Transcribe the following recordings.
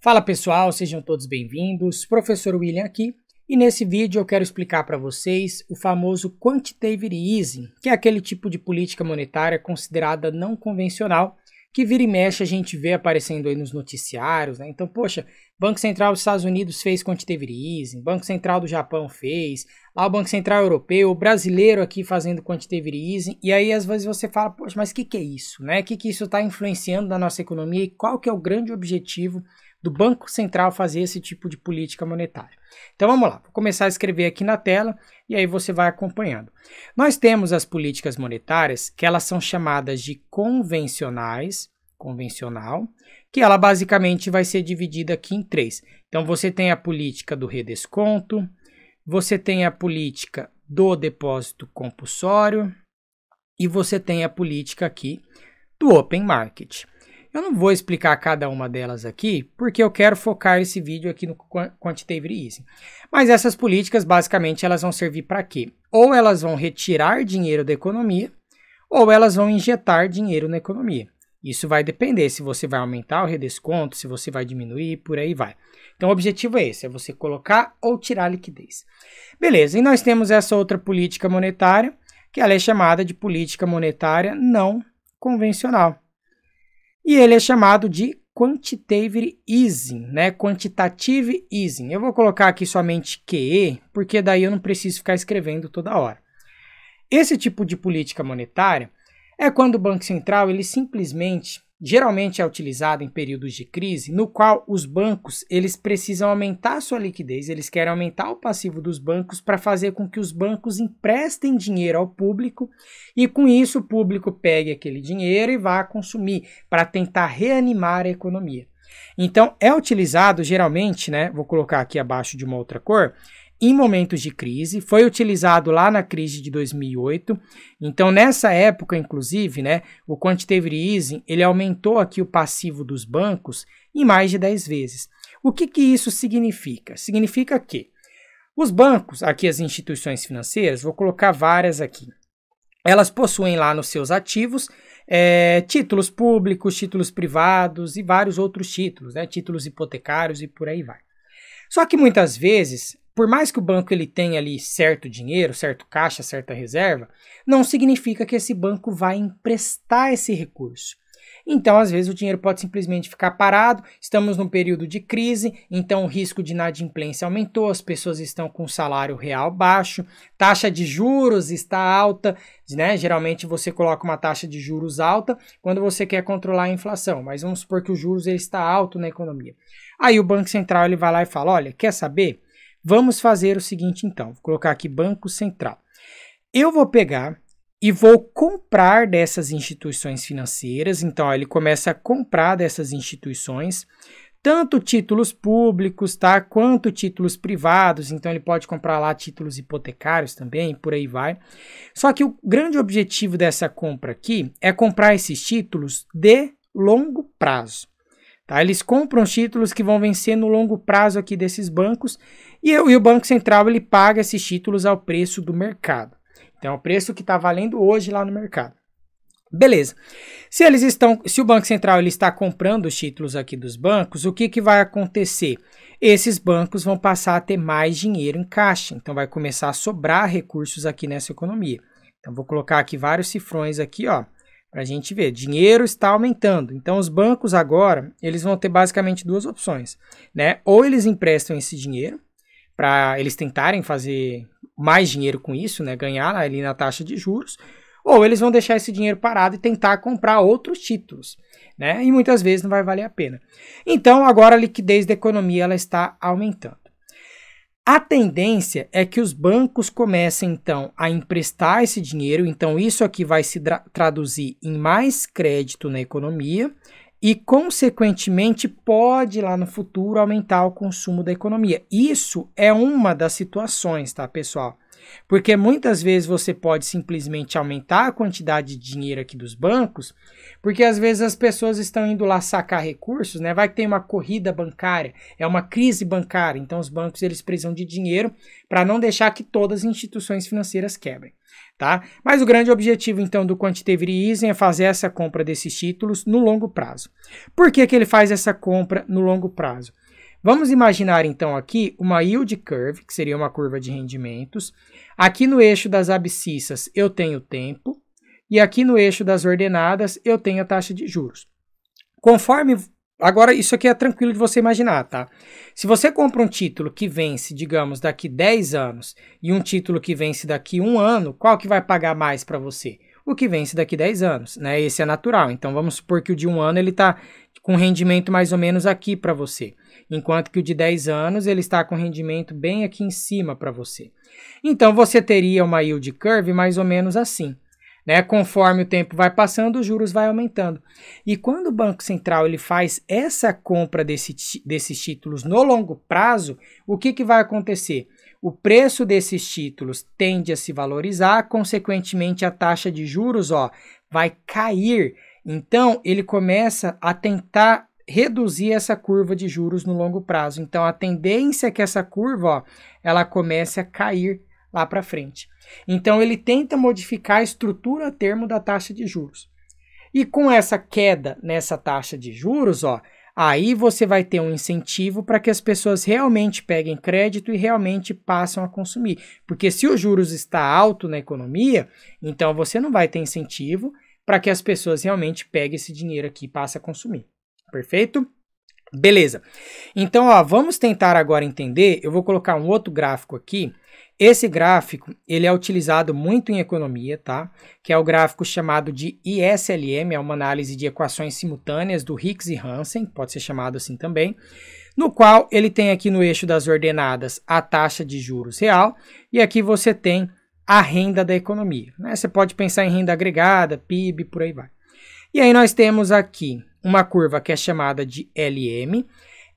Fala pessoal, sejam todos bem-vindos. Professor William aqui. E nesse vídeo eu quero explicar para vocês o famoso quantitative easing, que é aquele tipo de política monetária considerada não convencional, que vira e mexe a gente vê aparecendo aí nos noticiários, né? Então, poxa, Banco Central dos Estados Unidos fez quantitative easing, Banco Central do Japão fez, lá o Banco Central Europeu, o brasileiro aqui fazendo quantitative easing, e aí às vezes você fala, poxa, mas o que, que é isso, né? O que, que isso está influenciando na nossa economia e qual que é o grande objetivo do Banco Central fazer esse tipo de política monetária. Então vamos lá, vou começar a escrever aqui na tela e aí você vai acompanhando. Nós temos as políticas monetárias que elas são chamadas de convencionais, convencional, que ela basicamente vai ser dividida aqui em três. Então você tem a política do redesconto, você tem a política do depósito compulsório e você tem a política aqui do open market. Eu não vou explicar cada uma delas aqui, porque eu quero focar esse vídeo aqui no quantitative easing. Mas essas políticas, basicamente, elas vão servir para quê? Ou elas vão retirar dinheiro da economia, ou elas vão injetar dinheiro na economia. Isso vai depender se você vai aumentar o redesconto, se você vai diminuir, por aí vai. Então o objetivo é esse, é você colocar ou tirar liquidez. Beleza, e nós temos essa outra política monetária, que ela é chamada de política monetária não convencional. E ele é chamado de quantitative easing, né? Quantitative easing. Eu vou colocar aqui somente QE, porque daí eu não preciso ficar escrevendo toda hora. Esse tipo de política monetária é quando o Banco Central ele simplesmente geralmente é utilizada em períodos de crise, no qual os bancos eles precisam aumentar sua liquidez, eles querem aumentar o passivo dos bancos para fazer com que os bancos emprestem dinheiro ao público e com isso o público pegue aquele dinheiro e vá consumir para tentar reanimar a economia. Então é utilizado geralmente, né? Vou colocar aqui abaixo de uma outra cor, em momentos de crise, foi utilizado lá na crise de 2008. Então, nessa época, inclusive, né, o quantitative easing, ele aumentou aqui o passivo dos bancos em mais de 10 vezes. O que, que isso significa? Significa que os bancos, aqui as instituições financeiras, vou colocar várias aqui, elas possuem lá nos seus ativos é, títulos públicos, títulos privados e vários outros títulos, né, títulos hipotecários e por aí vai. Só que muitas vezes por mais que o banco ele tenha ali certo dinheiro, certo caixa, certa reserva, não significa que esse banco vai emprestar esse recurso. Então, às vezes, o dinheiro pode simplesmente ficar parado. Estamos num período de crise, então o risco de inadimplência aumentou, as pessoas estão com salário real baixo, taxa de juros está alta, né? Geralmente você coloca uma taxa de juros alta quando você quer controlar a inflação, mas vamos supor que o juros ele está alto na economia. Aí o Banco Central ele vai lá e fala: olha, quer saber? Vamos fazer o seguinte então, vou colocar aqui Banco Central. Eu vou pegar e vou comprar dessas instituições financeiras. Então, ó, ele começa a comprar dessas instituições, tanto títulos públicos, tá? Quanto títulos privados. Então, ele pode comprar lá títulos hipotecários também, por aí vai. Só que o grande objetivo dessa compra aqui é comprar esses títulos de longo prazo. Tá? Eles compram os títulos que vão vencer no longo prazo aqui desses bancos e, e o Banco Central ele paga esses títulos ao preço do mercado. Então, é o preço que está valendo hoje lá no mercado. Beleza. Se eles estão, se o Banco Central ele está comprando os títulos aqui dos bancos, o que, que vai acontecer? Esses bancos vão passar a ter mais dinheiro em caixa, então vai começar a sobrar recursos aqui nessa economia. Então vou colocar aqui vários cifrões aqui, ó. Para a gente ver, dinheiro está aumentando. Então, os bancos agora, eles vão ter basicamente duas opções, né? Ou eles emprestam esse dinheiro para eles tentarem fazer mais dinheiro com isso, né? Ganhar ali na taxa de juros, ou eles vão deixar esse dinheiro parado e tentar comprar outros títulos, né? E muitas vezes não vai valer a pena. Então, agora a liquidez da economia ela está aumentando. A tendência é que os bancos comecem então a emprestar esse dinheiro, então isso aqui vai se traduzir em mais crédito na economia e, consequentemente, pode lá no futuro aumentar o consumo da economia. Isso é uma das situações, tá, pessoal? Porque muitas vezes você pode simplesmente aumentar a quantidade de dinheiro aqui dos bancos, porque às vezes as pessoas estão indo lá sacar recursos, né? Vai ter uma corrida bancária, é uma crise bancária, então os bancos eles precisam de dinheiro para não deixar que todas as instituições financeiras quebrem. Tá? Mas o grande objetivo então do quantitative easing é fazer essa compra desses títulos no longo prazo. Por que, que ele faz essa compra no longo prazo? Vamos imaginar então aqui uma yield curve, que seria uma curva de rendimentos. Aqui no eixo das abscissas eu tenho tempo e aqui no eixo das ordenadas eu tenho a taxa de juros. Conforme Agora, isso aqui é tranquilo de você imaginar, tá? Se você compra um título que vence, digamos, daqui 10 anos e um título que vence daqui um ano, qual que vai pagar mais para você? O que vence daqui 10 anos, né? Esse é natural. Então, vamos supor que o de um ano ele está com rendimento mais ou menos aqui para você, enquanto que o de 10 anos ele está com rendimento bem aqui em cima para você. Então você teria uma yield curve mais ou menos assim. Né? Conforme o tempo vai passando, os juros vai aumentando. E quando o Banco Central ele faz essa compra desse, desses títulos no longo prazo, o que, que vai acontecer? O preço desses títulos tende a se valorizar, consequentemente a taxa de juros ó, vai cair então, ele começa a tentar reduzir essa curva de juros no longo prazo. Então, a tendência é que essa curva ó, ela comece a cair lá para frente. Então, ele tenta modificar a estrutura a termo da taxa de juros. E com essa queda nessa taxa de juros, ó, aí você vai ter um incentivo para que as pessoas realmente peguem crédito e realmente passem a consumir. Porque se os juros está alto na economia, então você não vai ter incentivo para que as pessoas realmente peguem esse dinheiro aqui e passem a consumir. Perfeito? Beleza. Então, ó, vamos tentar agora entender. Eu vou colocar um outro gráfico aqui. Esse gráfico, ele é utilizado muito em economia, tá? Que é o gráfico chamado de ISLM, é uma análise de equações simultâneas do Higgs e Hansen, pode ser chamado assim também, no qual ele tem aqui no eixo das ordenadas a taxa de juros real e aqui você tem a renda da economia. Né? Você pode pensar em renda agregada, PIB, por aí vai. E aí nós temos aqui uma curva que é chamada de LM.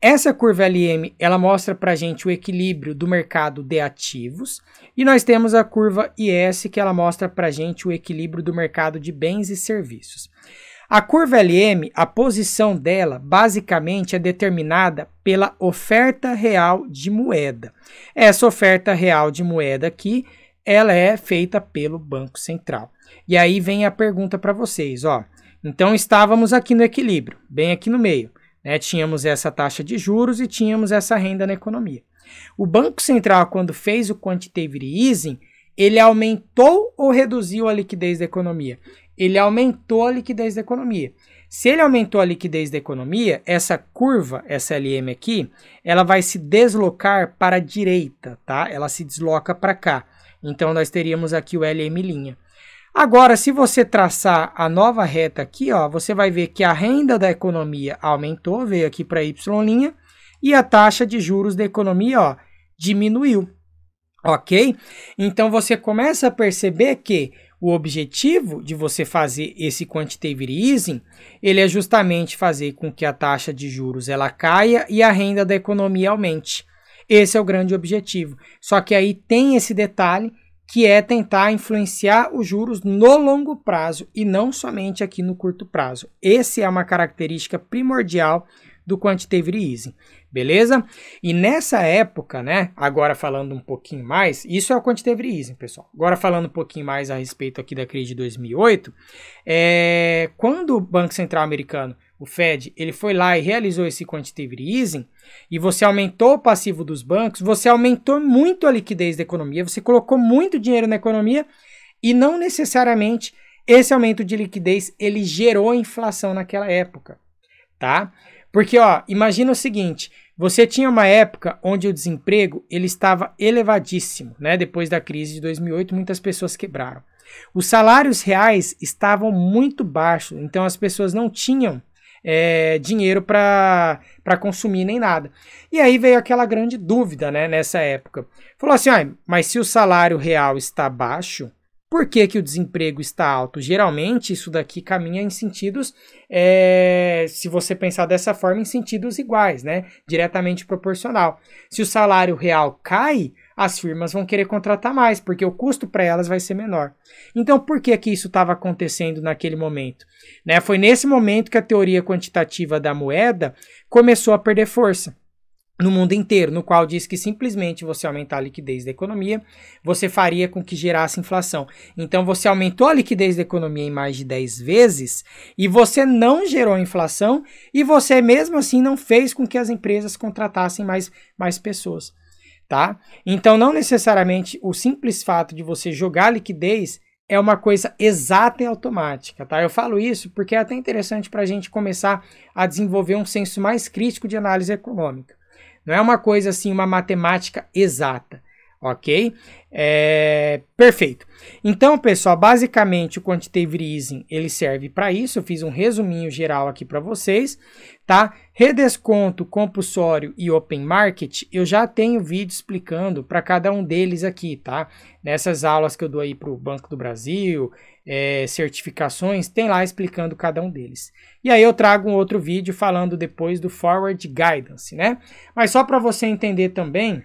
Essa curva LM ela mostra para a gente o equilíbrio do mercado de ativos e nós temos a curva IS que ela mostra para a gente o equilíbrio do mercado de bens e serviços. A curva LM, a posição dela basicamente é determinada pela oferta real de moeda. Essa oferta real de moeda aqui ela é feita pelo Banco Central. E aí vem a pergunta para vocês, ó. Então estávamos aqui no equilíbrio, bem aqui no meio, né? Tínhamos essa taxa de juros e tínhamos essa renda na economia. O Banco Central, quando fez o quantitative easing, ele aumentou ou reduziu a liquidez da economia? Ele aumentou a liquidez da economia. Se ele aumentou a liquidez da economia, essa curva, essa LM aqui, ela vai se deslocar para a direita, tá? Ela se desloca para cá. Então, nós teríamos aqui o LM'. Agora, se você traçar a nova reta aqui, ó, você vai ver que a renda da economia aumentou, veio aqui para Y', e a taxa de juros da economia ó, diminuiu, ok? Então, você começa a perceber que o objetivo de você fazer esse quantitative easing, ele é justamente fazer com que a taxa de juros ela caia e a renda da economia aumente. Esse é o grande objetivo. Só que aí tem esse detalhe que é tentar influenciar os juros no longo prazo e não somente aqui no curto prazo. Essa é uma característica primordial do quantitative easing, beleza? E nessa época, né, agora falando um pouquinho mais, isso é o quantitative easing, pessoal. Agora falando um pouquinho mais a respeito aqui da crise de 2008, é, quando o Banco Central americano o Fed, ele foi lá e realizou esse quantitative easing, e você aumentou o passivo dos bancos, você aumentou muito a liquidez da economia, você colocou muito dinheiro na economia e não necessariamente esse aumento de liquidez ele gerou inflação naquela época, tá? Porque ó, imagina o seguinte, você tinha uma época onde o desemprego ele estava elevadíssimo, né? Depois da crise de 2008, muitas pessoas quebraram. Os salários reais estavam muito baixos, então as pessoas não tinham é, dinheiro para consumir nem nada. E aí veio aquela grande dúvida né, nessa época. Falou assim: ah, mas se o salário real está baixo, por que, que o desemprego está alto? Geralmente isso daqui caminha em sentidos, é, se você pensar dessa forma, em sentidos iguais, né? diretamente proporcional. Se o salário real cai, as firmas vão querer contratar mais, porque o custo para elas vai ser menor. Então, por que que isso estava acontecendo naquele momento? Né? Foi nesse momento que a teoria quantitativa da moeda começou a perder força no mundo inteiro, no qual diz que simplesmente você aumentar a liquidez da economia, você faria com que gerasse inflação. Então você aumentou a liquidez da economia em mais de 10 vezes e você não gerou inflação e você mesmo assim não fez com que as empresas contratassem mais, mais pessoas tá? Então não necessariamente o simples fato de você jogar liquidez é uma coisa exata e automática, tá? Eu falo isso porque é até interessante para a gente começar a desenvolver um senso mais crítico de análise econômica. Não é uma coisa assim, uma matemática exata ok? É, perfeito. Então, pessoal, basicamente o quantitative easing ele serve para isso. Eu fiz um resuminho geral aqui para vocês, tá? Redesconto compulsório e open market, eu já tenho vídeo explicando para cada um deles aqui, tá? Nessas aulas que eu dou aí para o Banco do Brasil, é, certificações, tem lá explicando cada um deles. E aí eu trago um outro vídeo falando depois do forward guidance, né? Mas só para você entender também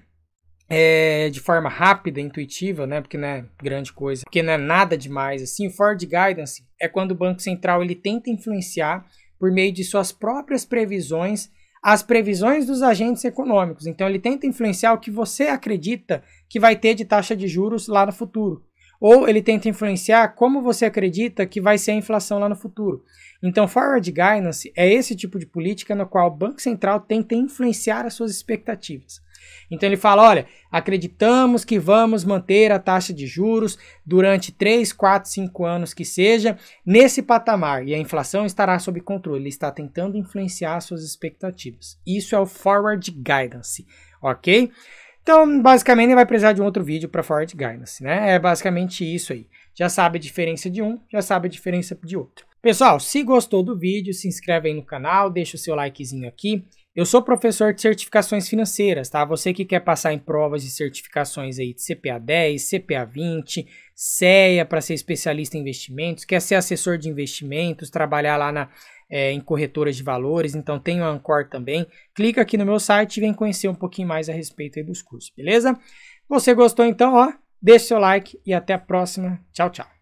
é, de forma rápida, intuitiva, né? Porque não é grande coisa, porque não é nada demais assim. O Ford Guidance é quando o Banco Central ele tenta influenciar por meio de suas próprias previsões as previsões dos agentes econômicos. Então ele tenta influenciar o que você acredita que vai ter de taxa de juros lá no futuro. Ou ele tenta influenciar como você acredita que vai ser a inflação lá no futuro. Então, forward guidance é esse tipo de política no qual o Banco Central tenta influenciar as suas expectativas. Então ele fala: olha, acreditamos que vamos manter a taxa de juros durante 3, 4, 5 anos que seja nesse patamar e a inflação estará sob controle. Ele está tentando influenciar suas expectativas. Isso é o forward guidance, ok? Então, basicamente, vai precisar de um outro vídeo para forward guidance, né? É basicamente isso aí. Já sabe a diferença de um, já sabe a diferença de outro. Pessoal, se gostou do vídeo, se inscreve aí no canal, deixa o seu likezinho aqui. Eu sou professor de certificações financeiras, tá? Você que quer passar em provas de certificações aí de CPA 10, CPA 20, CEA para ser especialista em investimentos, quer ser assessor de investimentos, trabalhar lá na, é, em corretoras de valores, então tem o Ancor também. Clica aqui no meu site e vem conhecer um pouquinho mais a respeito dos cursos, beleza? Você gostou então, ó? Deixe seu like e até a próxima. Tchau, tchau.